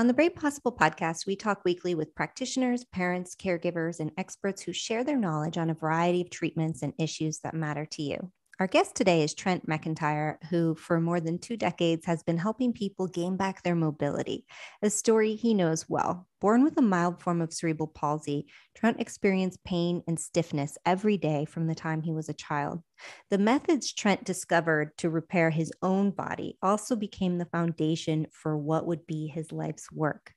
On the Brave Possible podcast, we talk weekly with practitioners, parents, caregivers, and experts who share their knowledge on a variety of treatments and issues that matter to you. Our guest today is Trent McIntyre, who for more than two decades has been helping people gain back their mobility, a story he knows well. Born with a mild form of cerebral palsy, Trent experienced pain and stiffness every day from the time he was a child. The methods Trent discovered to repair his own body also became the foundation for what would be his life's work.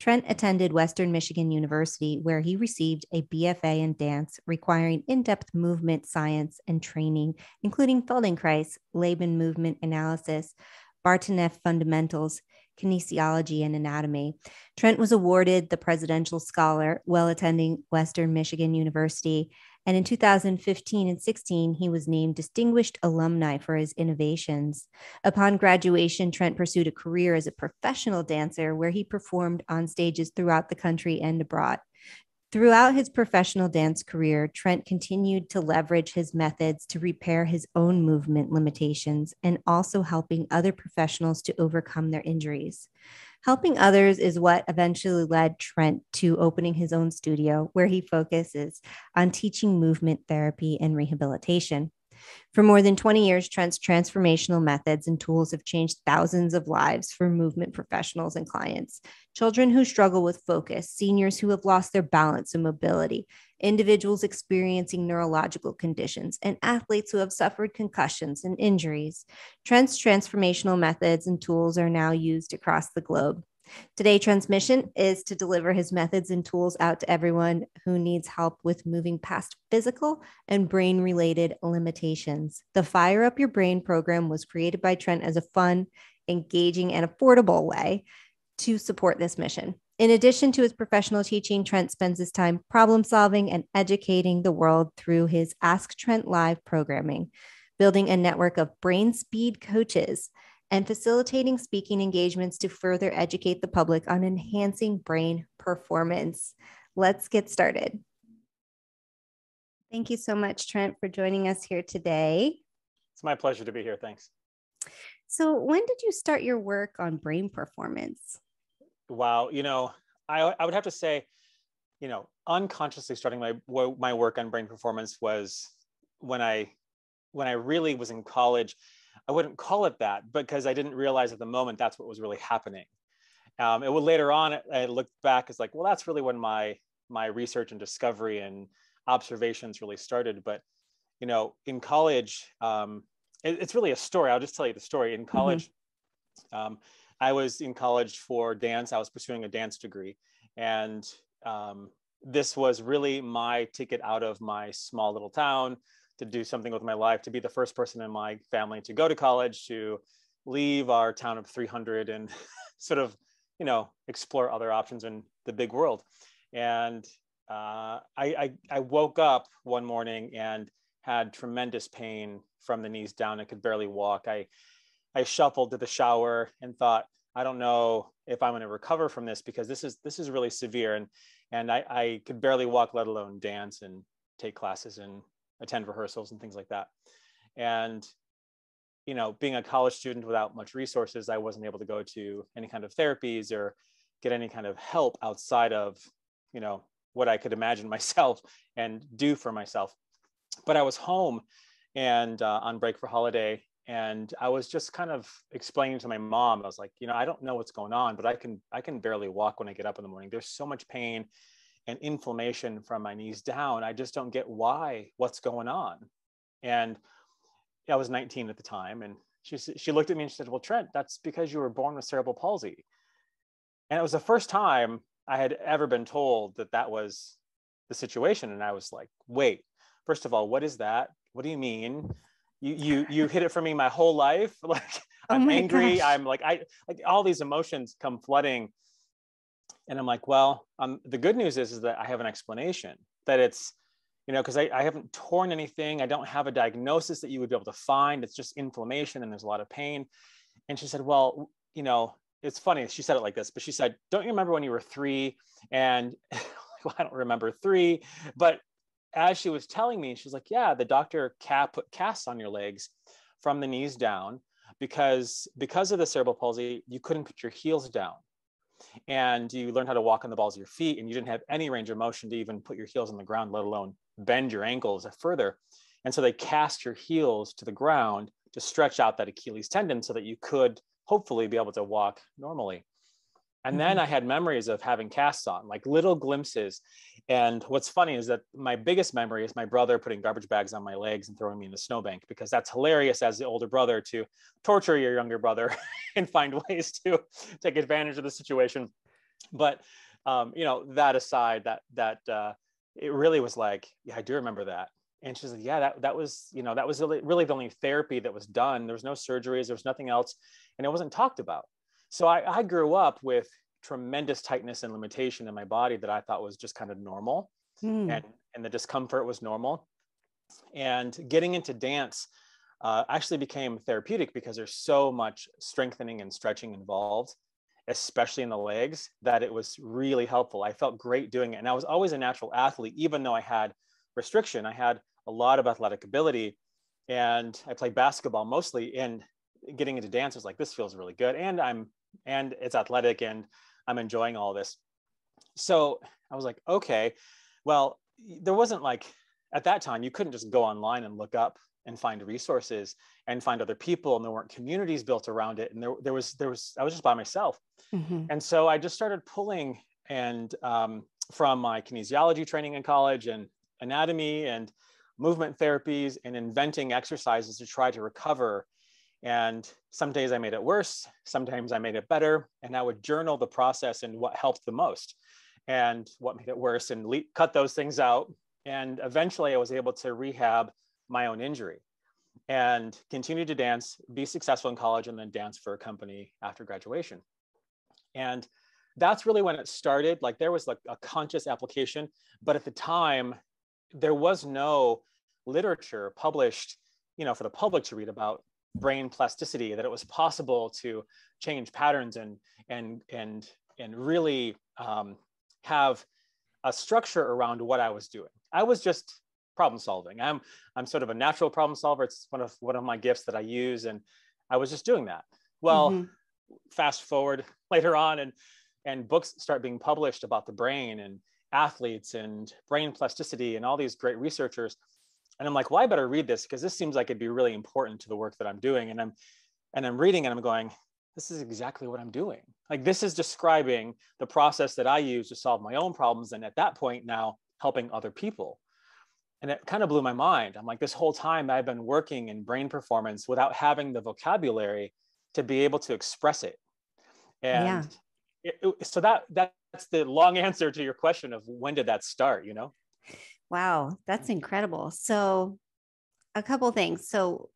Trent attended Western Michigan University, where he received a BFA in dance, requiring in depth movement science and training, including Feldenkrais, Laban movement analysis, Bartonef fundamentals, kinesiology, and anatomy. Trent was awarded the Presidential Scholar while attending Western Michigan University and in 2015 and 16, he was named Distinguished Alumni for his innovations. Upon graduation, Trent pursued a career as a professional dancer where he performed on stages throughout the country and abroad. Throughout his professional dance career, Trent continued to leverage his methods to repair his own movement limitations and also helping other professionals to overcome their injuries. Helping others is what eventually led Trent to opening his own studio where he focuses on teaching movement therapy and rehabilitation. For more than 20 years, Trent's transformational methods and tools have changed thousands of lives for movement professionals and clients children who struggle with focus, seniors who have lost their balance and mobility, individuals experiencing neurological conditions, and athletes who have suffered concussions and injuries. Trent's transformational methods and tools are now used across the globe. Today, Transmission is to deliver his methods and tools out to everyone who needs help with moving past physical and brain related limitations. The Fire Up Your Brain program was created by Trent as a fun, engaging, and affordable way to support this mission. In addition to his professional teaching, Trent spends his time problem solving and educating the world through his Ask Trent Live programming, building a network of brain speed coaches, and facilitating speaking engagements to further educate the public on enhancing brain performance. Let's get started. Thank you so much, Trent, for joining us here today. It's my pleasure to be here. Thanks. So, when did you start your work on brain performance? wow, you know, I, I would have to say, you know, unconsciously starting my my work on brain performance was when I when I really was in college. I wouldn't call it that because I didn't realize at the moment that's what was really happening. Um, it would later on I looked back as like, well, that's really when my my research and discovery and observations really started. But you know, in college, um, it, it's really a story. I'll just tell you the story. In mm-hmm. college, mm-hmm. um, I was in college for dance. I was pursuing a dance degree, and um, this was really my ticket out of my small little town to do something with my life. To be the first person in my family to go to college, to leave our town of 300, and sort of, you know, explore other options in the big world. And uh, I, I, I woke up one morning and had tremendous pain from the knees down and could barely walk. I I shuffled to the shower and thought, I don't know if I'm going to recover from this because this is this is really severe, and and I, I could barely walk, let alone dance and take classes and attend rehearsals and things like that. And you know, being a college student without much resources, I wasn't able to go to any kind of therapies or get any kind of help outside of you know what I could imagine myself and do for myself. But I was home and uh, on break for holiday and i was just kind of explaining to my mom i was like you know i don't know what's going on but i can i can barely walk when i get up in the morning there's so much pain and inflammation from my knees down i just don't get why what's going on and i was 19 at the time and she she looked at me and she said well trent that's because you were born with cerebral palsy and it was the first time i had ever been told that that was the situation and i was like wait first of all what is that what do you mean you you you hid it from me my whole life like oh i'm oh angry gosh. i'm like i like all these emotions come flooding and i'm like well um, the good news is, is that i have an explanation that it's you know because I, I haven't torn anything i don't have a diagnosis that you would be able to find it's just inflammation and there's a lot of pain and she said well you know it's funny she said it like this but she said don't you remember when you were three and well, i don't remember three but as she was telling me, she's like, "Yeah, the doctor cap put casts on your legs from the knees down because because of the cerebral palsy, you couldn't put your heels down, and you learned how to walk on the balls of your feet, and you didn't have any range of motion to even put your heels on the ground, let alone bend your ankles further. And so they cast your heels to the ground to stretch out that Achilles tendon so that you could hopefully be able to walk normally." And mm-hmm. then I had memories of having casts on, like little glimpses. And what's funny is that my biggest memory is my brother putting garbage bags on my legs and throwing me in the snowbank because that's hilarious as the older brother to torture your younger brother and find ways to take advantage of the situation. But um, you know, that aside, that that uh, it really was like, yeah, I do remember that. And she said, yeah, that, that was, you know, that was really the only therapy that was done. There was no surgeries, there was nothing else. And it wasn't talked about. So I, I grew up with tremendous tightness and limitation in my body that I thought was just kind of normal. Hmm. And, and the discomfort was normal. And getting into dance uh, actually became therapeutic because there's so much strengthening and stretching involved, especially in the legs, that it was really helpful. I felt great doing it. And I was always a natural athlete, even though I had restriction. I had a lot of athletic ability and I played basketball mostly. And getting into dance was like, this feels really good. And I'm and it's athletic and I'm enjoying all this. So I was like, okay, well, there wasn't like at that time, you couldn't just go online and look up and find resources and find other people and there weren't communities built around it and there, there was there was i was just by myself mm-hmm. and so i just started pulling and um, from my kinesiology training in college and anatomy and movement therapies and inventing exercises to try to recover and some days I made it worse, sometimes I made it better. And I would journal the process and what helped the most and what made it worse and le- cut those things out. And eventually I was able to rehab my own injury and continue to dance, be successful in college, and then dance for a company after graduation. And that's really when it started. Like there was like a conscious application, but at the time, there was no literature published, you know, for the public to read about brain plasticity that it was possible to change patterns and and and and really um, have a structure around what I was doing. I was just problem solving. I'm I'm sort of a natural problem solver. It's one of one of my gifts that I use, and I was just doing that. Well, mm-hmm. fast forward later on, and and books start being published about the brain and athletes and brain plasticity and all these great researchers and i'm like well i better read this because this seems like it'd be really important to the work that i'm doing and i'm and i'm reading and i'm going this is exactly what i'm doing like this is describing the process that i use to solve my own problems and at that point now helping other people and it kind of blew my mind i'm like this whole time i've been working in brain performance without having the vocabulary to be able to express it and yeah. it, it, so that that's the long answer to your question of when did that start you know Wow, that's incredible. So, a couple things. So,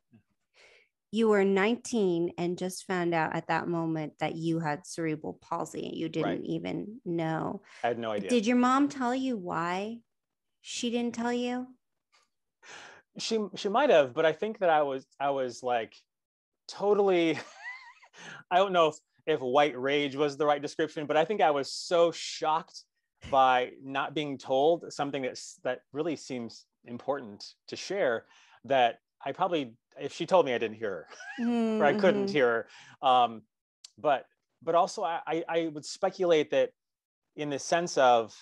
you were 19 and just found out at that moment that you had cerebral palsy. You didn't right. even know. I had no idea. Did your mom tell you why she didn't tell you? She she might have, but I think that I was I was like totally I don't know if, if white rage was the right description, but I think I was so shocked by not being told something that's that really seems important to share that I probably if she told me I didn't hear her mm-hmm. or I couldn't mm-hmm. hear her. Um, but but also I, I would speculate that in the sense of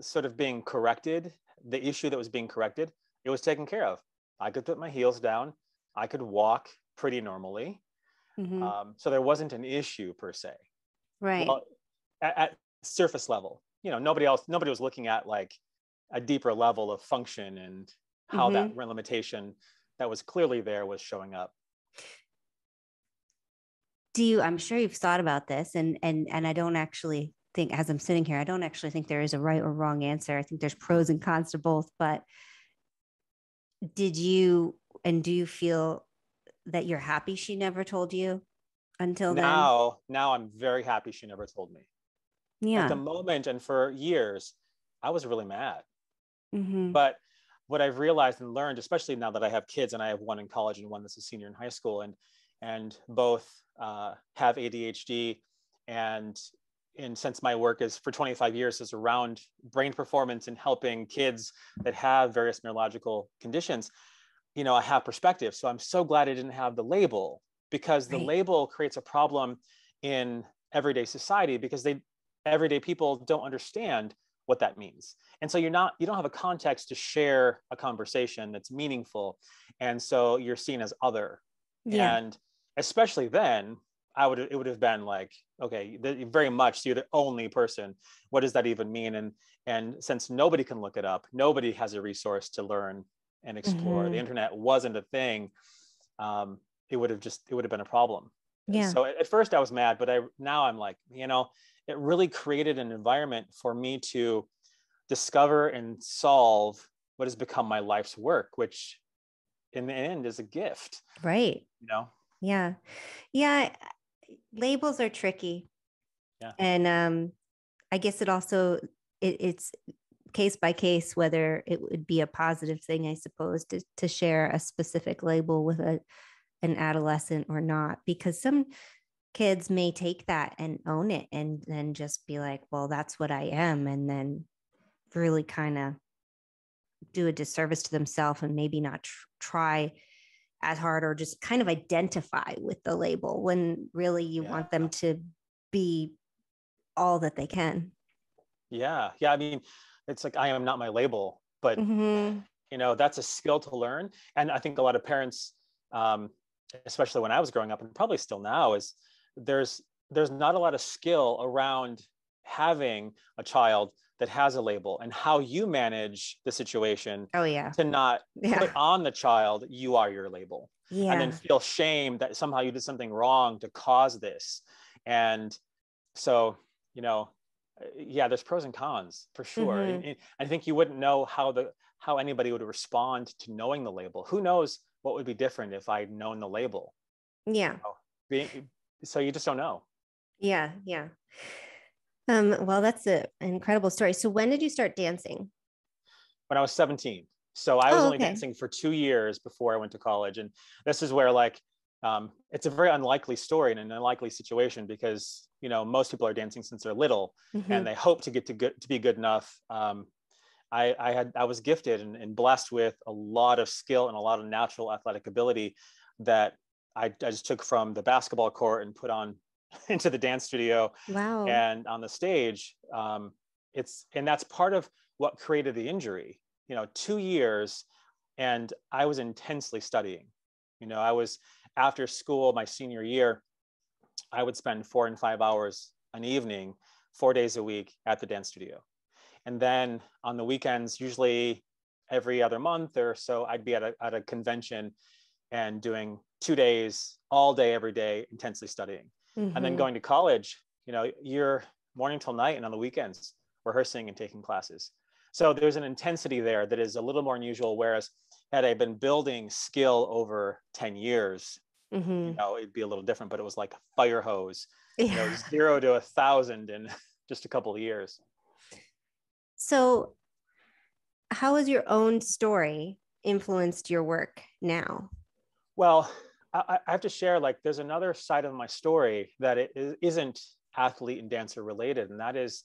sort of being corrected, the issue that was being corrected, it was taken care of. I could put my heels down. I could walk pretty normally. Mm-hmm. Um, so there wasn't an issue per se. Right. Well, at, at surface level you know nobody else nobody was looking at like a deeper level of function and how mm-hmm. that rent limitation that was clearly there was showing up do you i'm sure you've thought about this and and and i don't actually think as i'm sitting here i don't actually think there is a right or wrong answer i think there's pros and cons to both but did you and do you feel that you're happy she never told you until now, then? now i'm very happy she never told me yeah. at the moment and for years, I was really mad. Mm-hmm. But what I've realized and learned, especially now that I have kids and I have one in college and one that's a senior in high school, and and both uh, have ADHD, and and since my work is for 25 years is around brain performance and helping kids that have various neurological conditions, you know, I have perspective. So I'm so glad I didn't have the label because the right. label creates a problem in everyday society because they everyday people don't understand what that means and so you're not you don't have a context to share a conversation that's meaningful and so you're seen as other yeah. and especially then i would it would have been like okay very much you're the only person what does that even mean and and since nobody can look it up nobody has a resource to learn and explore mm-hmm. the internet wasn't a thing um, it would have just it would have been a problem yeah. so at, at first i was mad but i now i'm like you know it really created an environment for me to discover and solve what has become my life's work, which in the end is a gift. Right. You know? Yeah. Yeah. Labels are tricky. Yeah. And um, I guess it also, it, it's case by case whether it would be a positive thing, I suppose, to, to share a specific label with a, an adolescent or not, because some kids may take that and own it and then just be like, well, that's what I am. And then really kind of do a disservice to themselves and maybe not tr- try as hard or just kind of identify with the label when really you yeah. want them to be all that they can. Yeah. Yeah. I mean, it's like I am not my label, but mm-hmm. you know, that's a skill to learn. And I think a lot of parents, um, especially when I was growing up and probably still now, is there's there's not a lot of skill around having a child that has a label and how you manage the situation oh yeah to not yeah. put on the child you are your label yeah. and then feel shame that somehow you did something wrong to cause this and so you know uh, yeah there's pros and cons for sure mm-hmm. and, and i think you wouldn't know how the how anybody would respond to knowing the label who knows what would be different if i'd known the label yeah you know, being so you just don't know. Yeah, yeah. Um, well, that's a, an incredible story. So when did you start dancing? When I was 17. So I was oh, only dancing for two years before I went to college. And this is where like um, it's a very unlikely story and an unlikely situation because you know most people are dancing since they're little mm-hmm. and they hope to get to good to be good enough. Um, I, I, had I was gifted and, and blessed with a lot of skill and a lot of natural athletic ability that I, I just took from the basketball court and put on into the dance studio. Wow. And on the stage, um, it's and that's part of what created the injury. You know, two years, and I was intensely studying. You know, I was after school my senior year. I would spend four and five hours an evening, four days a week at the dance studio. And then on the weekends, usually every other month or so, I'd be at a, at a convention and doing two days, all day, every day, intensely studying. Mm-hmm. And then mm-hmm. going to college, you know, you're morning till night and on the weekends rehearsing and taking classes. So there's an intensity there that is a little more unusual. Whereas had I been building skill over 10 years, mm-hmm. you know, it'd be a little different, but it was like a fire hose, yeah. you know, zero to a thousand in just a couple of years. So how has your own story influenced your work now? Well, I, I have to share like there's another side of my story that it isn't athlete and dancer related, and that is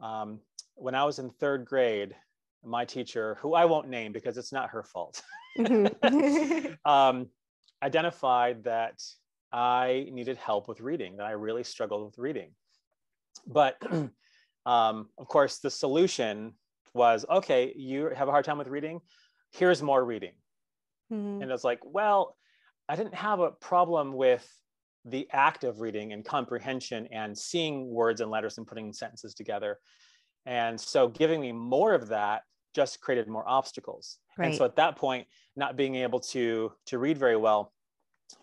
um, when I was in third grade, my teacher, who I won't name because it's not her fault, mm-hmm. um, identified that I needed help with reading, that I really struggled with reading. But um, of course, the solution was okay, you have a hard time with reading, here's more reading. Mm-hmm. And it's like, well, I didn't have a problem with the act of reading and comprehension and seeing words and letters and putting sentences together. And so giving me more of that just created more obstacles. Right. And so at that point, not being able to to read very well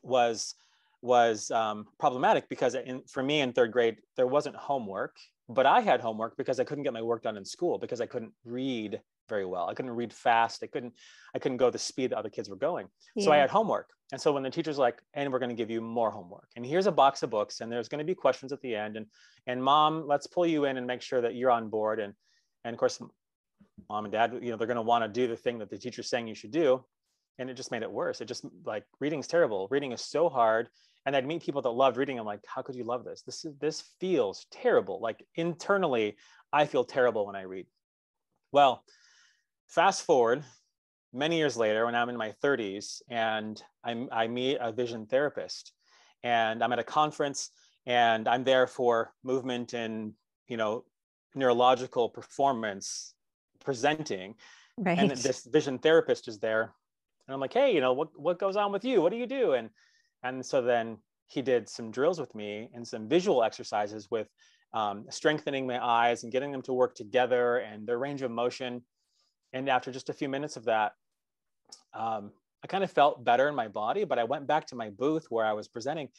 was was um, problematic because in, for me in third grade there wasn't homework, but I had homework because I couldn't get my work done in school because I couldn't read very well. I couldn't read fast. I couldn't I couldn't go the speed that other kids were going. Yeah. So I had homework. And so when the teacher's like, and we're going to give you more homework. And here's a box of books and there's going to be questions at the end and and mom, let's pull you in and make sure that you're on board and and of course mom and dad, you know, they're going to want to do the thing that the teacher's saying you should do. And it just made it worse. It just like reading's terrible. Reading is so hard and I'd meet people that loved reading. I'm like, how could you love this? This is, this feels terrible. Like internally, I feel terrible when I read. Well, Fast forward many years later, when I'm in my 30s, and I'm, I meet a vision therapist, and I'm at a conference, and I'm there for movement and you know neurological performance presenting, right. and this vision therapist is there, and I'm like, hey, you know what what goes on with you? What do you do? And and so then he did some drills with me and some visual exercises with um, strengthening my eyes and getting them to work together and their range of motion. And after just a few minutes of that, um, I kind of felt better in my body, but I went back to my booth where I was presenting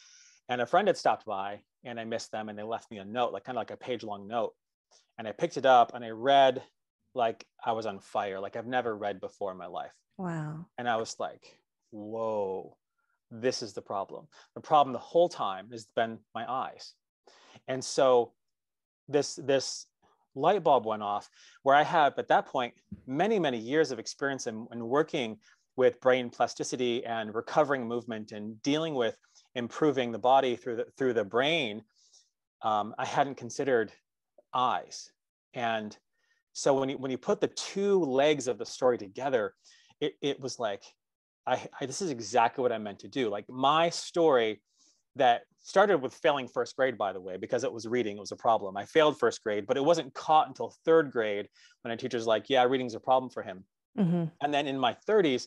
and a friend had stopped by and I missed them and they left me a note, like kind of like a page long note. And I picked it up and I read like I was on fire, like I've never read before in my life. Wow. And I was like, whoa, this is the problem. The problem the whole time has been my eyes. And so this this light bulb went off where I have at that point many, many years of experience in, in working with brain plasticity and recovering movement and dealing with improving the body through the, through the brain. Um, I hadn't considered eyes. And so when you, when you put the two legs of the story together, it, it was like, I, I, this is exactly what I meant to do. Like my story that started with failing first grade, by the way, because it was reading, it was a problem. I failed first grade, but it wasn't caught until third grade when a teacher's like, yeah, reading's a problem for him. Mm-hmm. And then in my 30s,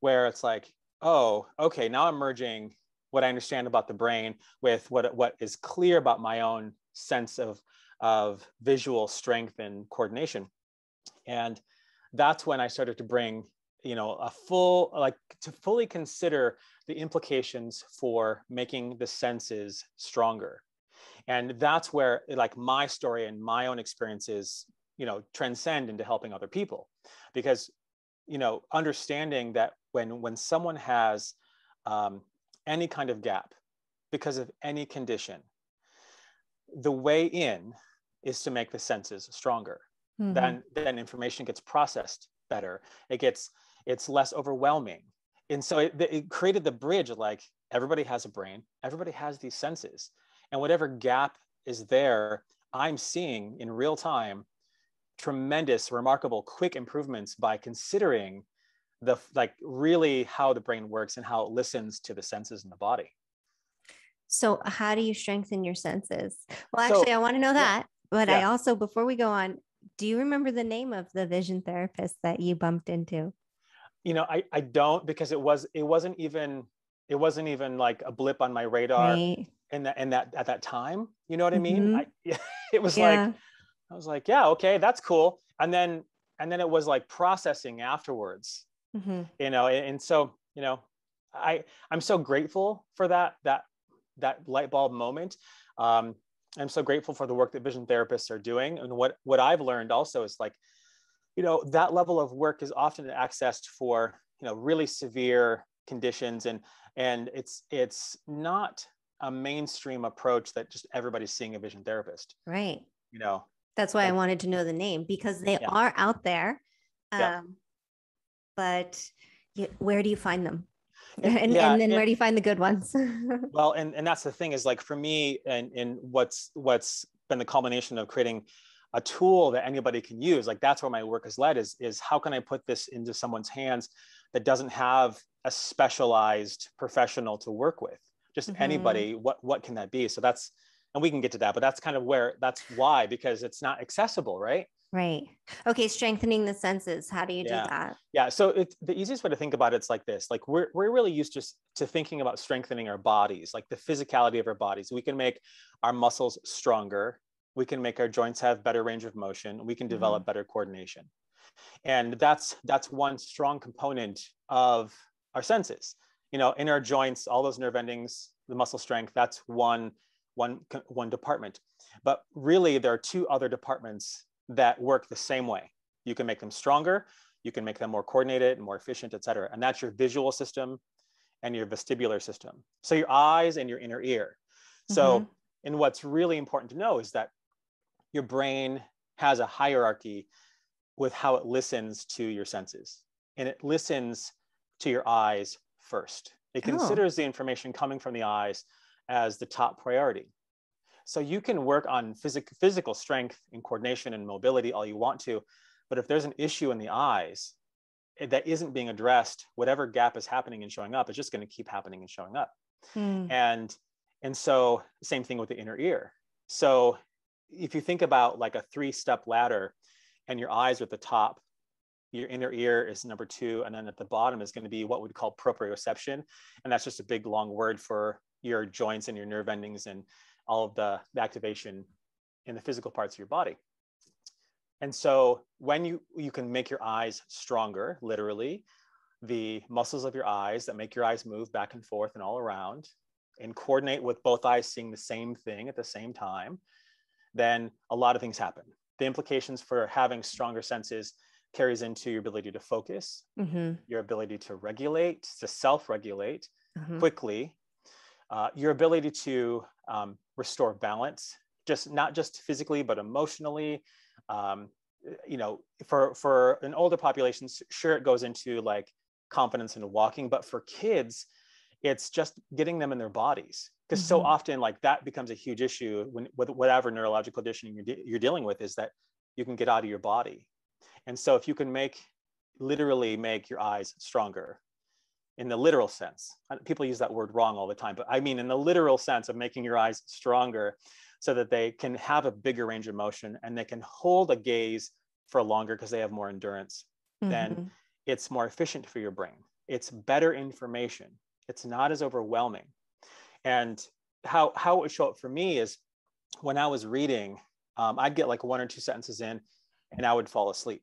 where it's like, oh, okay, now I'm merging what I understand about the brain with what, what is clear about my own sense of, of visual strength and coordination. And that's when I started to bring you know a full like to fully consider the implications for making the senses stronger and that's where like my story and my own experiences you know transcend into helping other people because you know understanding that when when someone has um, any kind of gap because of any condition the way in is to make the senses stronger mm-hmm. then then information gets processed better it gets it's less overwhelming. And so it, it created the bridge like everybody has a brain, everybody has these senses. And whatever gap is there, I'm seeing in real time tremendous, remarkable, quick improvements by considering the like really how the brain works and how it listens to the senses in the body. So, how do you strengthen your senses? Well, actually, so, I want to know that. Yeah. But yeah. I also, before we go on, do you remember the name of the vision therapist that you bumped into? you know I, I don't because it was it wasn't even it wasn't even like a blip on my radar right. in that in that at that time you know what i mean mm-hmm. I, it was yeah. like i was like yeah okay that's cool and then and then it was like processing afterwards mm-hmm. you know and, and, so you know i i'm so grateful for that that that light bulb moment um i'm so grateful for the work that vision therapists are doing and what what i've learned also is like you know, that level of work is often accessed for, you know, really severe conditions and and it's it's not a mainstream approach that just everybody's seeing a vision therapist. Right. You know. That's why I wanted to know the name because they yeah. are out there. Um, yeah. but you, where do you find them? and, yeah, and then and, where do you find the good ones well and, and that's the thing is like for me and, and what's what's been the culmination of creating a tool that anybody can use like that's where my work has led is is how can i put this into someone's hands that doesn't have a specialized professional to work with just mm-hmm. anybody what what can that be so that's and we can get to that but that's kind of where that's why because it's not accessible right right okay strengthening the senses how do you yeah. do that yeah so it, the easiest way to think about it's like this like we're, we're really used just to thinking about strengthening our bodies like the physicality of our bodies we can make our muscles stronger we can make our joints have better range of motion we can mm-hmm. develop mm-hmm. better coordination and that's that's one strong component of our senses you know in our joints all those nerve endings the muscle strength that's one one one department but really there are two other departments that work the same way you can make them stronger you can make them more coordinated and more efficient et cetera and that's your visual system and your vestibular system so your eyes and your inner ear so mm-hmm. and what's really important to know is that your brain has a hierarchy with how it listens to your senses. And it listens to your eyes first. It oh. considers the information coming from the eyes as the top priority. So you can work on phys- physical strength and coordination and mobility all you want to, but if there's an issue in the eyes eh, that isn't being addressed, whatever gap is happening and showing up is just going to keep happening and showing up. Hmm. And and so same thing with the inner ear. So if you think about like a three step ladder and your eyes are at the top, your inner ear is number two. And then at the bottom is going to be what we'd call proprioception. And that's just a big long word for your joints and your nerve endings and all of the, the activation in the physical parts of your body. And so when you, you can make your eyes stronger, literally, the muscles of your eyes that make your eyes move back and forth and all around and coordinate with both eyes seeing the same thing at the same time then a lot of things happen. The implications for having stronger senses carries into your ability to focus, mm-hmm. your ability to regulate, to self regulate mm-hmm. quickly, uh, your ability to um, restore balance, just not just physically, but emotionally. Um, you know, for, for an older population, sure, it goes into like confidence in walking, but for kids, it's just getting them in their bodies because mm-hmm. so often like that becomes a huge issue when with whatever neurological conditioning you're, de- you're dealing with is that you can get out of your body and so if you can make literally make your eyes stronger in the literal sense people use that word wrong all the time but i mean in the literal sense of making your eyes stronger so that they can have a bigger range of motion and they can hold a gaze for longer because they have more endurance mm-hmm. then it's more efficient for your brain it's better information it's not as overwhelming. And how, how it would show up for me is when I was reading, um, I'd get like one or two sentences in and I would fall asleep.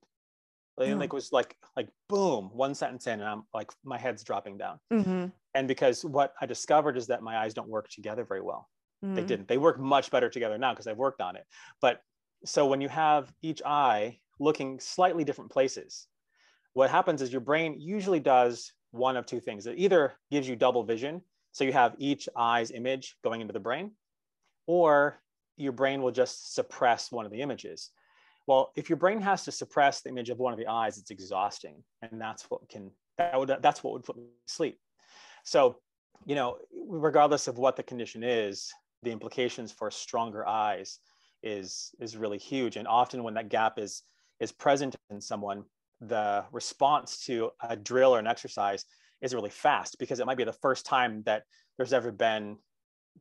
And mm like it was like like boom, one sentence in, and I'm like my head's dropping down. Mm-hmm. And because what I discovered is that my eyes don't work together very well. mm They hmm. didn't. They work much better together now because I've worked on it. But so when you have each eye looking slightly different places, what happens is your brain usually does one of two things. It either gives you double vision, so you have each eye's image going into the brain, or your brain will just suppress one of the images. Well, if your brain has to suppress the image of one of the eyes, it's exhausting, and that's what can that would that's what would put me to sleep. So, you know, regardless of what the condition is, the implications for stronger eyes is is really huge. And often when that gap is is present in someone, the response to a drill or an exercise is really fast because it might be the first time that there's ever been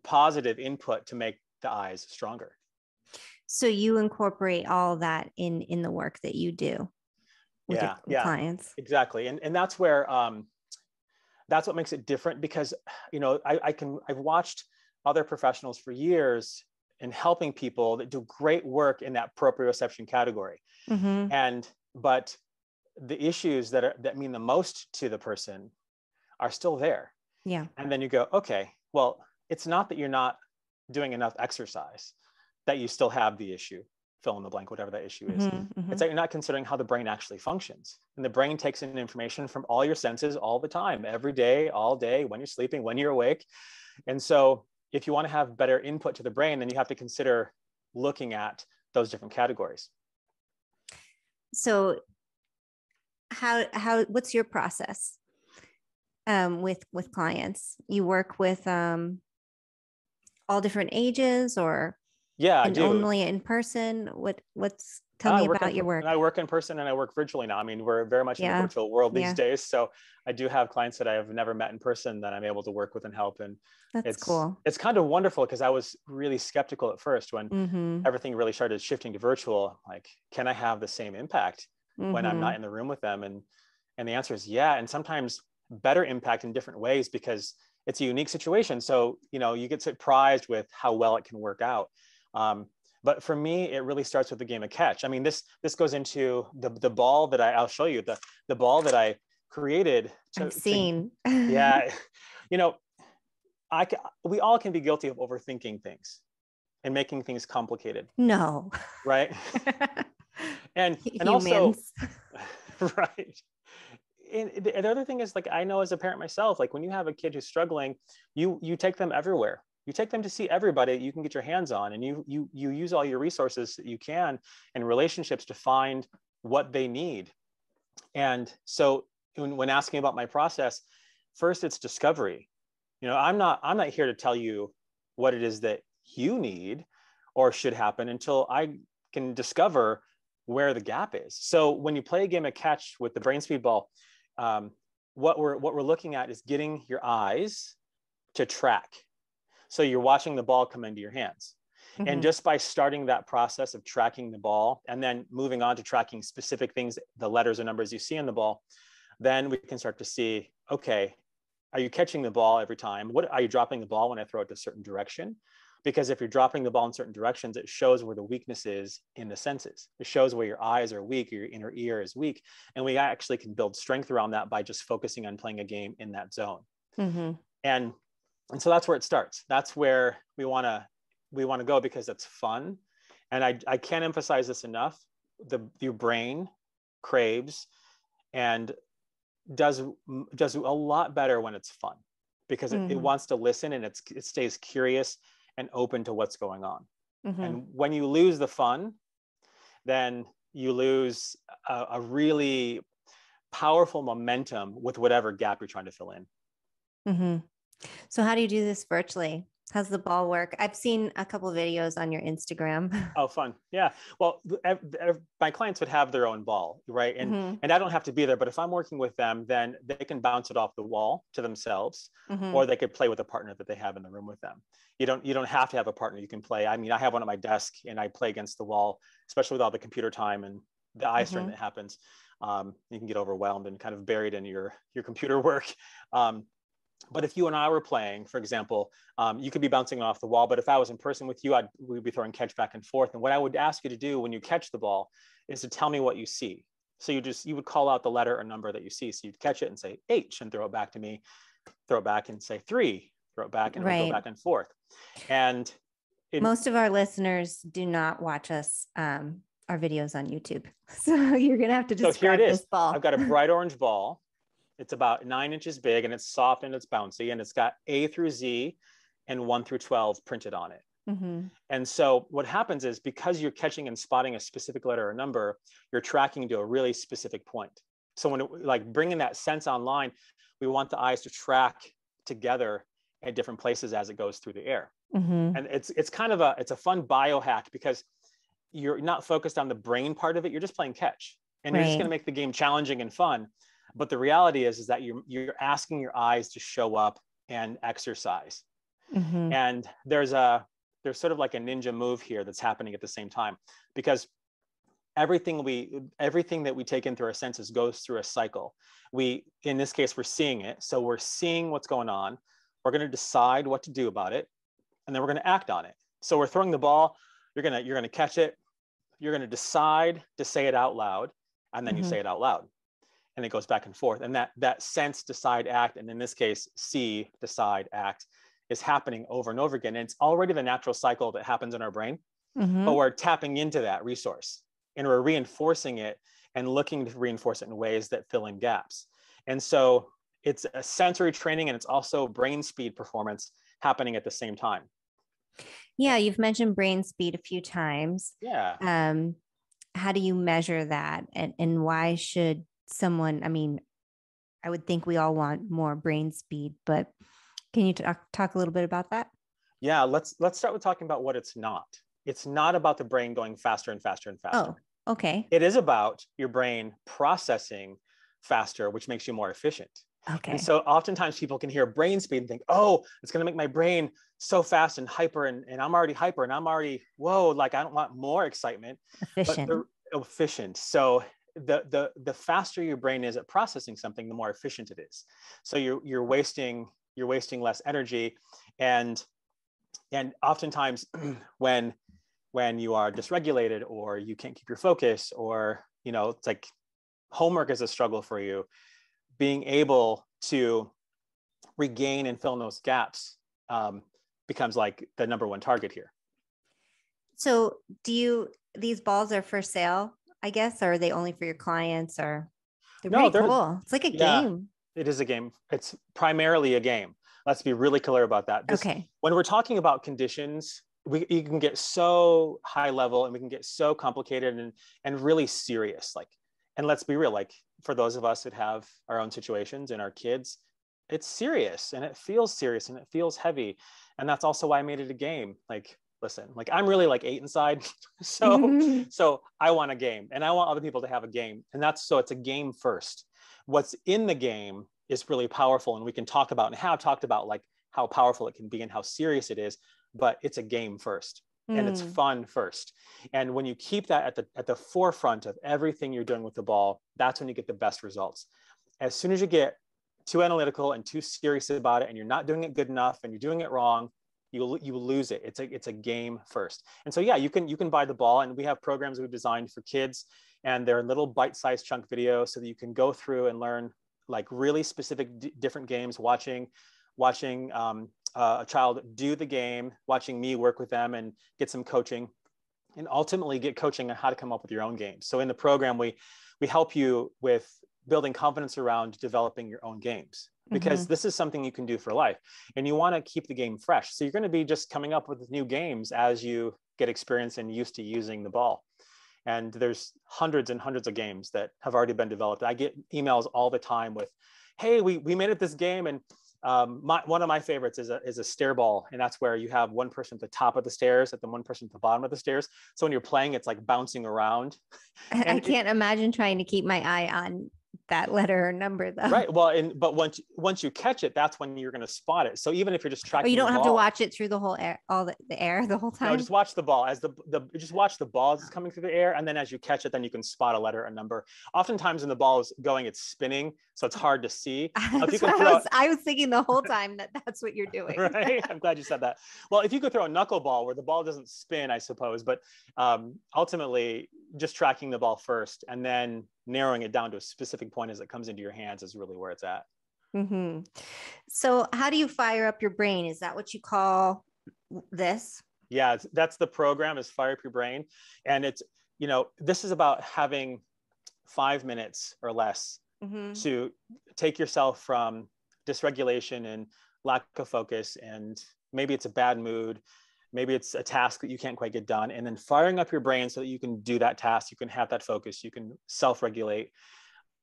positive input to make the eyes stronger so you incorporate all that in in the work that you do with yeah, your yeah, clients exactly and and that's where um that's what makes it different because you know I, I can i've watched other professionals for years in helping people that do great work in that proprioception category mm-hmm. and but the issues that are that mean the most to the person are still there yeah and then you go okay well it's not that you're not doing enough exercise that you still have the issue fill in the blank whatever that issue is mm-hmm, mm-hmm. it's that you're not considering how the brain actually functions and the brain takes in information from all your senses all the time every day all day when you're sleeping when you're awake and so if you want to have better input to the brain then you have to consider looking at those different categories so how how what's your process um, with with clients? You work with um, all different ages, or yeah, and only in person. What what's tell I me about in, your work? And I work in person and I work virtually now. I mean, we're very much yeah. in the virtual world these yeah. days. So I do have clients that I have never met in person that I'm able to work with and help. And that's it's, cool. It's kind of wonderful because I was really skeptical at first when mm-hmm. everything really started shifting to virtual. Like, can I have the same impact? mm-hmm. when I'm not mm-hmm. in the room with them? And and the answer is yeah. And sometimes better impact in different ways because it's a unique situation. So you know you get surprised with how well it can work out. Um, but for me, it really starts with the game of catch. I mean, this this goes into the the ball that I I'll show you the the ball that I created. To, I've seen. To, yeah, you know, I can, we all can be guilty of overthinking things and making things complicated. No. Right. and and also right and the other thing is like i know as a parent myself like when you have a kid who's struggling you you take them everywhere you take them to see everybody you can get your hands on and you you you use all your resources that you can and relationships to find what they need and so when, when asking about my process first it's discovery you know i'm not i'm not here to tell you what it is that you need or should happen until i can discover where the gap is. So when you play a game of catch with the brain speedball, ball, um, what we're what we're looking at is getting your eyes to track. So you're watching the ball come into your hands. Mm-hmm. And just by starting that process of tracking the ball and then moving on to tracking specific things, the letters or numbers you see in the ball, then we can start to see, okay, are you catching the ball every time? What are you dropping the ball when I throw it to a certain direction? because if you're dropping the ball in certain directions, it shows where the weakness is in the senses. It shows where your eyes are weak, your inner ear is weak. And we actually can build strength around that by just focusing on playing a game in that zone. Mm-hmm. And, and so that's where it starts. That's where we want to, we want to go because it's fun. And I, I can't emphasize this enough. The, your brain craves and does, does a lot better when it's fun because it, mm-hmm. it wants to listen and it's, it stays curious and open to what's going on. Mm-hmm. And when you lose the fun, then you lose a, a, really powerful momentum with whatever gap you're trying to fill in. Mm-hmm. So, how do you do this virtually? How's the ball work? I've seen a couple videos on your Instagram. Oh, fun! Yeah. Well, my clients would have their own ball, right? And mm-hmm. and I don't have to be there, but if I'm working with them, then they can bounce it off the wall to themselves, mm-hmm. or they could play with a partner that they have in the room with them. You don't you don't have to have a partner. You can play. I mean, I have one at my desk, and I play against the wall, especially with all the computer time and the eye strain mm-hmm. that happens. Um, you can get overwhelmed and kind of buried in your your computer work. Um, but if you and I were playing, for example, um, you could be bouncing off the wall. But if I was in person with you, I'd we'd be throwing catch back and forth. And what I would ask you to do when you catch the ball is to tell me what you see. So you just you would call out the letter or number that you see. So you'd catch it and say H and throw it back to me, throw it back and say three, throw it back and right. go back and forth. And it, most of our listeners do not watch us um, our videos on YouTube, so you're gonna have to describe so here it is. this ball. I've got a bright orange ball. It's about nine inches big and it's soft and it's bouncy and it's got A through Z and one through 12 printed on it. Mm-hmm. And so what happens is because you're catching and spotting a specific letter or number, you're tracking to a really specific point. So when it, like bringing that sense online, we want the eyes to track together at different places as it goes through the air. Mm-hmm. And it's it's kind of a it's a fun biohack because you're not focused on the brain part of it. You're just playing catch, and right. you're just going to make the game challenging and fun. But the reality is, is that you're, you're asking your eyes to show up and exercise. Mm-hmm. And there's a, there's sort of like a ninja move here that's happening at the same time because everything we everything that we take in through our senses goes through a cycle we in this case we're seeing it so we're seeing what's going on we're going to decide what to do about it and then we're going to act on it so we're throwing the ball you're going to you're going to catch it you're going to decide to say it out loud and then mm-hmm. you say it out loud and it goes back and forth. And that, that sense, decide, act, and in this case, see, decide, act, is happening over and over again. And it's already the natural cycle that happens in our brain, mm-hmm. but we're tapping into that resource and we're reinforcing it and looking to reinforce it in ways that fill in gaps. And so it's a sensory training and it's also brain speed performance happening at the same time. Yeah, you've mentioned brain speed a few times. Yeah. Um, how do you measure that and, and why should someone, I mean, I would think we all want more brain speed, but can you talk, talk a little bit about that? Yeah, let's let's start with talking about what it's not. It's not about the brain going faster and faster and faster. Oh, okay. It is about your brain processing faster, which makes you more efficient. Okay. And so oftentimes people can hear brain speed and think, oh, it's going to make my brain so fast and hyper, and, and I'm already hyper, and I'm already, whoa, like I don't want more excitement. Efficient. efficient. So the, the, the faster your brain is at processing something, the more efficient it is. So you're, you're wasting, you're wasting less energy. And, and oftentimes when, when you are dysregulated or you can't keep your focus or, you know, it's like homework is a struggle for you, being able to regain and fill those gaps um, becomes like the number one target here. So do you, these balls are for sale I guess, or are they only for your clients? Or they're no, pretty cool. It's like a yeah, game. It is a game. It's primarily a game. Let's be really clear about that. This, okay. When we're talking about conditions, we you can get so high level and we can get so complicated and and really serious. Like, and let's be real. Like for those of us that have our own situations and our kids, it's serious and it feels serious and it feels heavy, and that's also why I made it a game. Like listen like i'm really like eight inside so mm-hmm. so i want a game and i want other people to have a game and that's so it's a game first what's in the game is really powerful and we can talk about and have talked about like how powerful it can be and how serious it is but it's a game first mm. and it's hmm. fun first and when you keep that at the at the forefront of everything you're doing with the ball that's when you get the best results as soon as you get too analytical and too serious about it and you're not doing it good enough and you're doing it wrong you'll you will lose it. It's a it's a game first. And so yeah, you can you can buy the ball, and we have programs we've designed for kids, and they're little bite-sized chunk videos so that you can go through and learn like really specific d- different games, watching watching um, uh, a child do the game, watching me work with them, and get some coaching and ultimately get coaching on how to come up with your own games. So in the program, we we help you with building confidence around developing your own games because mm-hmm. this is something you can do for life and you want to keep the game fresh so you're going to be just coming up with new games as you get experience and used to using the ball and there's hundreds and hundreds of games that have already been developed i get emails all the time with hey we, we made it this game and um, my, one of my favorites is a, is a stair ball and that's where you have one person at the top of the stairs at the one person at the bottom of the stairs so when you're playing it's like bouncing around i, I can't it, imagine trying to keep my eye on that letter or number though. Right. Well, and but once once you catch it, that's when you're going to spot it. So even if you're just tracking, oh, you don't have ball, to watch it through the whole air, all the, the air the whole time. No, just watch the ball as the the just watch the ball oh. coming through the air, and then as you catch it, then you can spot a letter, a number. Oftentimes, when the ball is going, it's spinning, so it's hard to see. I was, I was thinking the whole time that that's what you're doing. right. I'm glad you said that. Well, if you could throw a knuckleball where the ball doesn't spin, I suppose, but um, ultimately just tracking the ball first, and then narrowing it down to a specific point as it comes into your hands is really where it's at. Mm-hmm. So, how do you fire up your brain? Is that what you call this? Yeah, that's the program is fire up your brain. And it's, you know, this is about having five minutes or less mm-hmm. to take yourself from dysregulation and lack of focus and maybe it's a bad mood maybe it's a task that you can't quite get done and then firing up your brain so that you can do that task you can have that focus you can self-regulate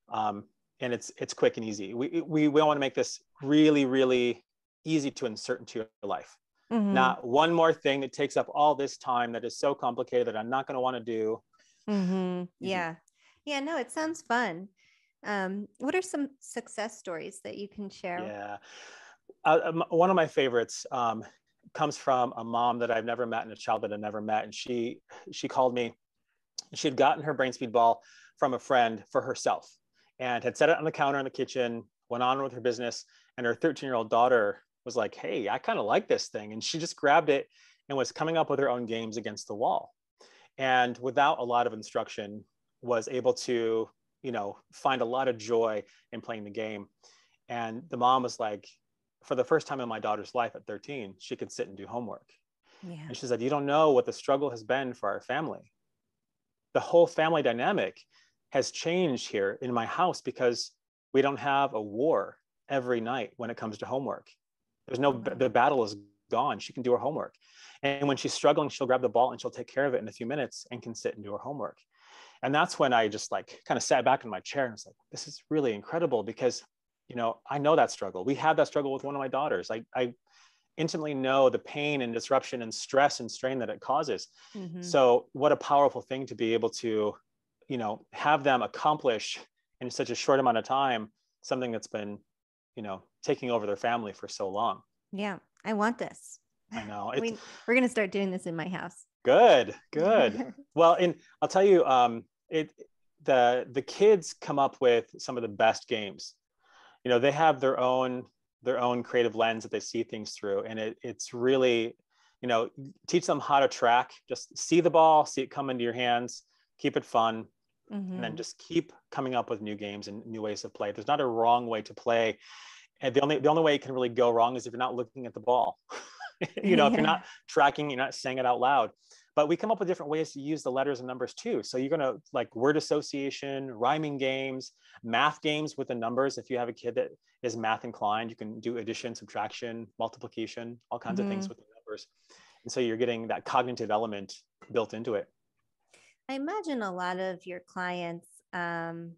um, and it's it's quick and easy we we, we want to make this really really easy to insert into your life mm-hmm. not one more thing that takes up all this time that is so complicated that i'm not going to want to do mm-hmm. mm-hmm. yeah yeah no it sounds fun um, what are some success stories that you can share yeah uh, um, one of my favorites um, comes from a mom that I've never met and a child that I've never met. And she she called me. She had gotten her brain speed ball from a friend for herself and had set it on the counter in the kitchen, went on with her business. And her 13 year old daughter was like, Hey, I kind of like this thing. And she just grabbed it and was coming up with her own games against the wall. And without a lot of instruction, was able to, you know, find a lot of joy in playing the game. And the mom was like, for the first time in my daughter's life at 13, she could sit and do homework. Yeah. And she said, You don't know what the struggle has been for our family. The whole family dynamic has changed here in my house because we don't have a war every night when it comes to homework. There's no, the battle is gone. She can do her homework. And when she's struggling, she'll grab the ball and she'll take care of it in a few minutes and can sit and do her homework. And that's when I just like kind of sat back in my chair and was like, this is really incredible because you know i know that struggle we had that struggle with one of my daughters i, I intimately know the pain and disruption and stress and strain that it causes mm-hmm. so what a powerful thing to be able to you know have them accomplish in such a short amount of time something that's been you know taking over their family for so long yeah i want this i know we, are going to start doing this in my house good good well and i'll tell you um it the the kids come up with some of the best games you know they have their own their own creative lens that they see things through and it, it's really you know teach them how to track just see the ball see it come into your hands keep it fun mm-hmm. and then mm-hmm. just keep coming up with new games and new ways of play there's not a wrong way to play and the only the only way it can really go wrong is if you're not looking at the ball you know yeah. if you're not tracking you're not saying it out loud but we come up with different ways to use the letters and numbers too. So you're going to like word association, rhyming games, math games with the numbers. If you have a kid that is math inclined, you can do addition, subtraction, multiplication, all kinds mm-hmm. of things mm-hmm. with the numbers. And so you're getting that cognitive element built into it. I imagine a lot of your clients, um,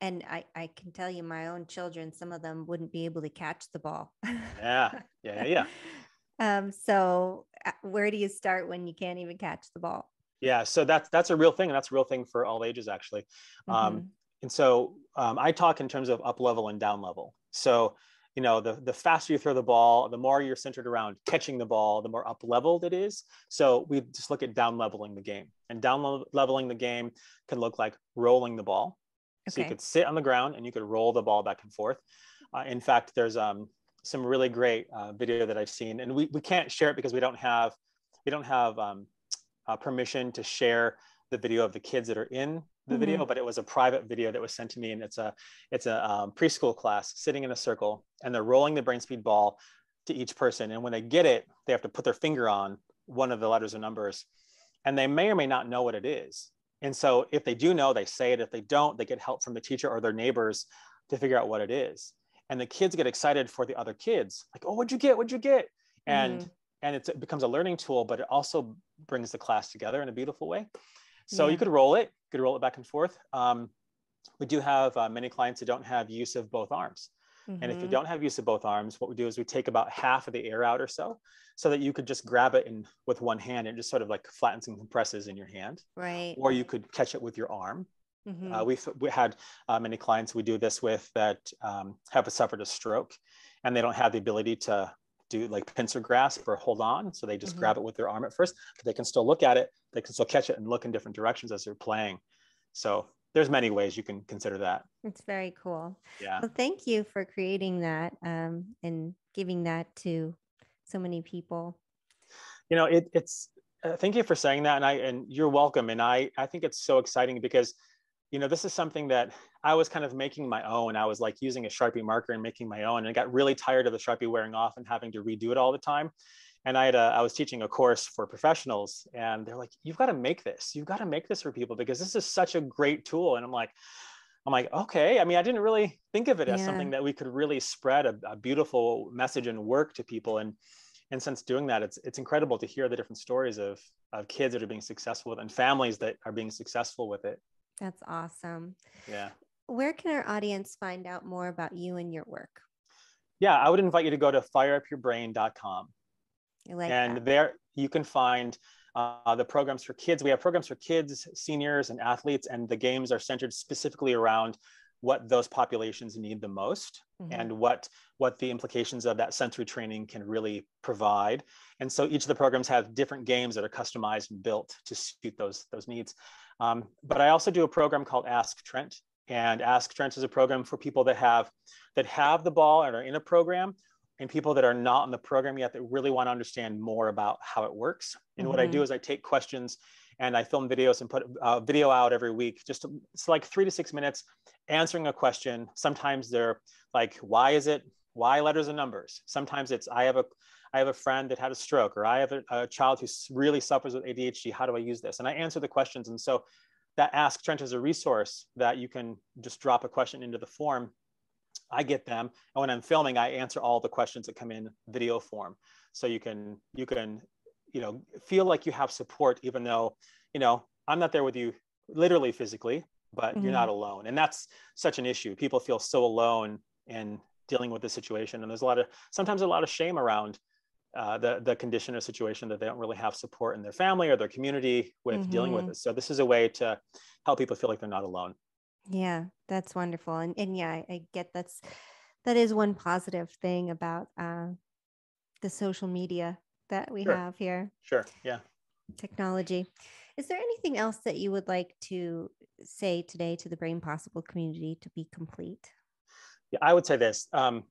and I, I can tell you my own children, some of them wouldn't be able to catch the ball. yeah, yeah, yeah. Um, so uh, where do you start when you can't even catch the ball? Yeah, so that's that's a real thing, and that's a real thing for all ages actually. Um, mm-hmm. Um, and so um, I talk in terms of up level and down level. So you know the the faster you throw the ball, the more you're centered around catching the ball, the more up leveled it is. So we just look at down leveling the game, and down leveling the game can look like rolling the ball. Okay. So you could sit on the ground and you could roll the ball back and forth. Uh, in fact, there's um, some really great uh, video that I've seen, and we, we can't share it because we don't have we don't have um, uh, permission to share the video of the kids that are in the mm-hmm. video. But it was a private video that was sent to me, and it's a it's a um, preschool class sitting in a circle, and they're rolling the brain speed ball to each person, and when they get it, they have to put their finger on one of the letters or numbers, and they may or may not know what it is. And so, if they do know, they say it. If they don't, they get help from the teacher or their neighbors to figure out what it is and the kids get excited for the other kids like oh what'd you get what'd you get and mm. and it becomes a learning tool but it also brings the class together in a beautiful way so yeah. you could roll it you could roll it back and forth um, we do have uh, many clients who don't have use of both arms mm-hmm. and if you mm-hmm. don't have use of both arms what we do is we take about half of the air out or so so that you could just grab it in with one hand and just sort of like flattens and compresses in your hand right or you could catch it with your arm Mm-hmm. Uh, we've we had uh, many clients we do this with that um, have suffered a stroke and they don't have the ability to do like pincer grasp or hold on. So they just mm-hmm. grab it with their arm at first, but they can still look at it. They can still catch it and look in different directions as they're playing. So there's many ways you can consider that. It's very cool. Yeah. Well, thank you for creating that um, and giving that to so many people. You know, it, it's uh, thank you for saying that, and I and you're welcome. And I I think it's so exciting because you know, this is something that I was kind of making my own. I was like using a Sharpie marker and making my own, and I got really tired of the Sharpie wearing off and having to redo it all the time. And I had a, I was teaching a course for professionals, and they're like, "You've got to make this. You've got to make this for people because this is such a great tool." And I'm like, I'm like, okay. I mean, I didn't really think of it as something that we could really spread a, a, beautiful message and work to people. And and since doing that, it's it's incredible to hear the different stories of of kids that are being successful with and families that are being successful with it. That's awesome. Yeah. Where can our audience find out more about you and your work? Yeah, I would invite you to go to fireupyourbrain.com. I like and that. there you can find uh, the programs for kids. We have programs for kids, seniors, and athletes, and the games are centered specifically around what those populations need the most mm-hmm. and what what the implications of that sensory training can really provide and so each of the programs have different games that are customized and built to suit those those needs um, but I also do a program called Ask Trent. And Ask Trent is a program for people that have that have the ball and are in a program and people that are not in the program yet that really want to understand more about how it works. And mm-hmm. what I do mm-hmm. is I take questions and I film videos and put a uh, video out every week, just to, it's like three to six minutes answering a question. Sometimes they're like, why is it? Why letters and numbers? Sometimes it's, I have a, I have a friend that had a stroke, or I have a, a child who really suffers with ADHD. How do I use this? And I answer the questions. And so that Ask Trent is a resource that you can just drop a question into the form. I get them, and when I'm filming, I answer all the questions that come in video form. So you can you can you know feel like you have support, even though you know I'm not there with you literally physically, but mm-hmm. you're not mm-hmm. alone. And that's such an issue. People feel so alone in dealing with the situation, and there's a lot of sometimes a lot of shame around uh, the, the condition or situation that they don't really have support in their family or their community with mm-hmm. dealing with mm-hmm. this. So this is a way to help people feel like they're not alone. Yeah, that's wonderful. And, and yeah, I, I get that's, that is one positive thing about uh, the social media that we sure. have here. Sure. Yeah. Technology. Is there anything else that you would like to say today to the Brain Possible community to be complete? Yeah, I would say this. Um,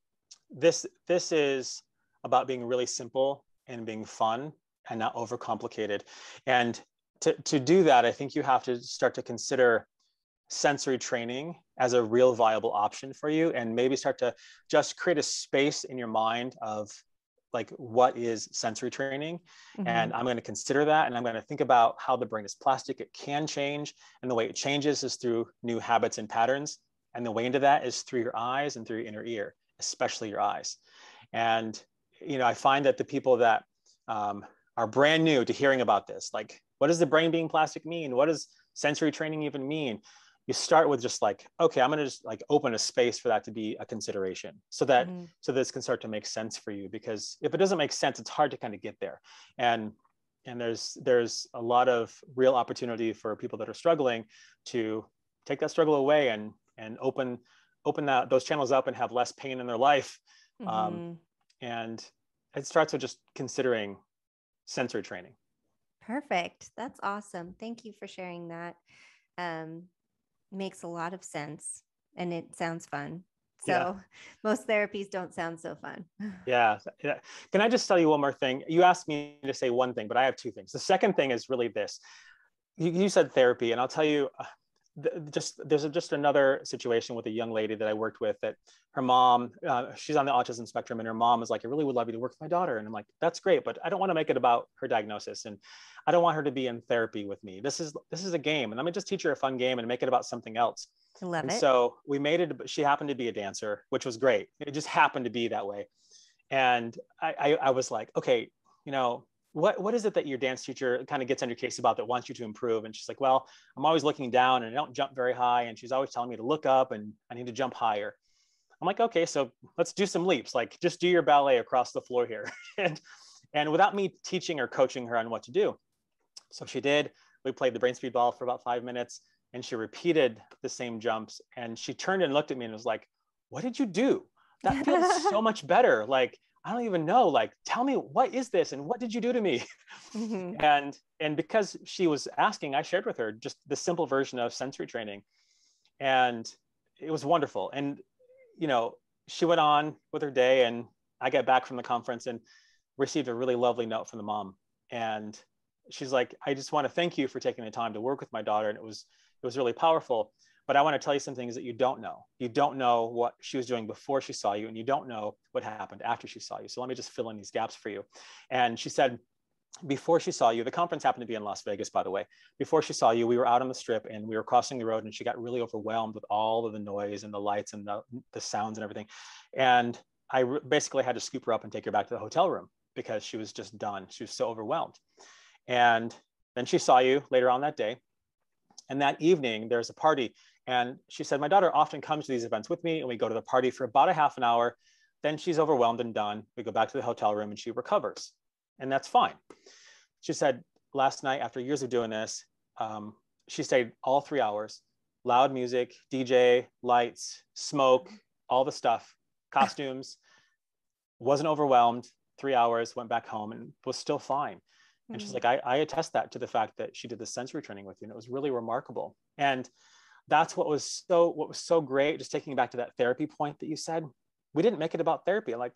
this this is about being really simple and being fun and not overcomplicated. And to, to do that, I think you have to start to consider sensory training as a real viable option for you and maybe start to just create a space in your mind of like what is sensory training mm-hmm. and i'm going to consider that and i'm going to think about how the brain is plastic it can change and the way it changes is through new habits and patterns and the way into that is through your eyes and through your inner ear especially your eyes and you know, I find that the people that um, are brand new to hearing about this, like, what does the brain being plastic mean? What does sensory training even mean? You start with just like, okay, I'm gonna just like open a space for that to be a consideration, so that mm-hmm. so this can start to make sense for you. Because if it doesn't make sense, it's hard to kind of get there. And and there's there's a lot of real opportunity for people that are struggling to take that struggle away and and open open that those channels up and have less pain in their life um, mm-hmm. And it starts with just considering sensory training. Perfect. That's awesome. Thank you for sharing that. Um, makes a lot of sense and it sounds fun. So yeah. most therapies don't sound so fun. yeah. Can I just tell you one more thing? You asked me to say one thing, but I have two things. The second thing is really this. You, you said therapy, and I'll tell you, uh, just there's just another situation with a young lady that I worked with that her mom uh, she's on the autism spectrum and her mom is like I really would love you to work with my daughter and I'm like that's great but I don't want to make it about her diagnosis and I don't want her to be in therapy with me this is this is a game and let me just teach her a fun game and make it about something else love and it so we made it she happened to be a dancer which was great it just happened to be that way and I, I, I was like okay you know what what is it that your dance teacher kind of gets on your case about that wants you to improve and she's like well i'm always looking down and i don't jump very high and she's always telling me to look up and i need to jump higher i'm like okay so let's do some leaps like just do your ballet across the floor here and and without me teaching or coaching her on what to do so she did we played the brain speed ball for about five minutes and she repeated the same jumps and she turned and looked at me and was like what did you do that feels so much better like I don't even know. Like, tell me what is this and what did you do to me? Mm-hmm. and and because she was asking, I shared with her just the simple version of sensory training. And it was wonderful. And you know, she went on with her day and I got back from the conference and received a really lovely note from the mom. And she's like, I just want to thank you for taking the time to work with my daughter. And it was it was really powerful. But I want to tell you some things that you don't know. You don't know what she was doing before she saw you, and you don't know what happened after she saw you. So let me just fill in these gaps for you. And she said, before she saw you, the conference happened to be in Las Vegas, by the way. Before she saw you, we were out on the strip and we were crossing the road, and she got really overwhelmed with all of the noise and the lights and the, the sounds and everything. And I basically had to scoop her up and take her back to the hotel room because she was just done. She was so overwhelmed. And then she saw you later on that day. And that evening, there's a party and she said, My daughter often comes to these events with me, and we go to the party for about a half an hour. Then she's overwhelmed and done. We go back to the hotel room and she recovers, and that's fine. She said, Last night, after years of doing this, um, she stayed all three hours loud music, DJ, lights, smoke, all the stuff, costumes. wasn't overwhelmed, three hours, went back home, and was still fine. And she's hmm. like, I, I attest that to the fact that she did the sensory training with you. And it was really remarkable. And that's what was so what was so great just taking back to that therapy point that you said we didn't make it about therapy like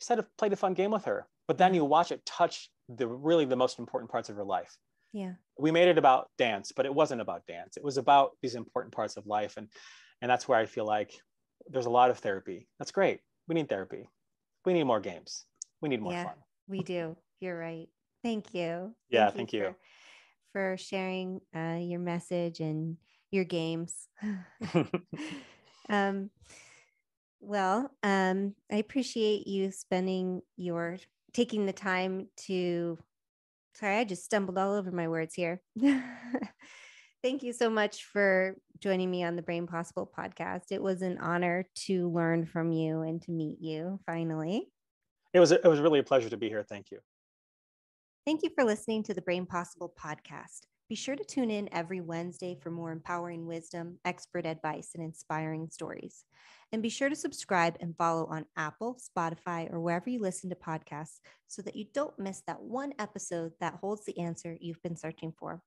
instead said played a fun game with her but then you watch it touch the really the most important parts of her life yeah we made it about dance but it wasn't about dance it was about these important parts of life and and that's where i feel like there's a lot of therapy that's great we need therapy we need more games we need more yeah, fun we do you're right thank you yeah thank, thank you, you, For, for sharing uh, your message and your games. um, well, um, I appreciate you spending your taking the time to. Sorry, I just stumbled all over my words here. Thank you so much for joining me on the Brain Possible podcast. It was an honor to learn from you and to meet you finally. It was it was really a pleasure to be here. Thank you. Thank you for listening to the Brain Possible podcast. Be sure to tune in every Wednesday for more empowering wisdom, expert advice, and inspiring stories. And be sure to subscribe and follow on Apple, Spotify, or wherever you listen to podcasts so that you don't miss that one episode that holds the answer you've been searching for.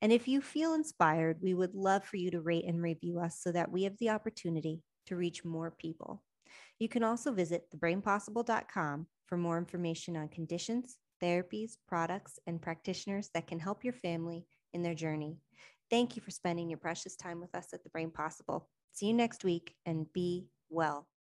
And if you feel inspired, we would love for you to rate and review us so that we have the opportunity to reach more people. You can also visit thebrainpossible.com for more information on conditions, therapies, products, and practitioners that can help your family in their journey. Thank you for spending your precious time with us at The Brain Possible. See you next week and be well.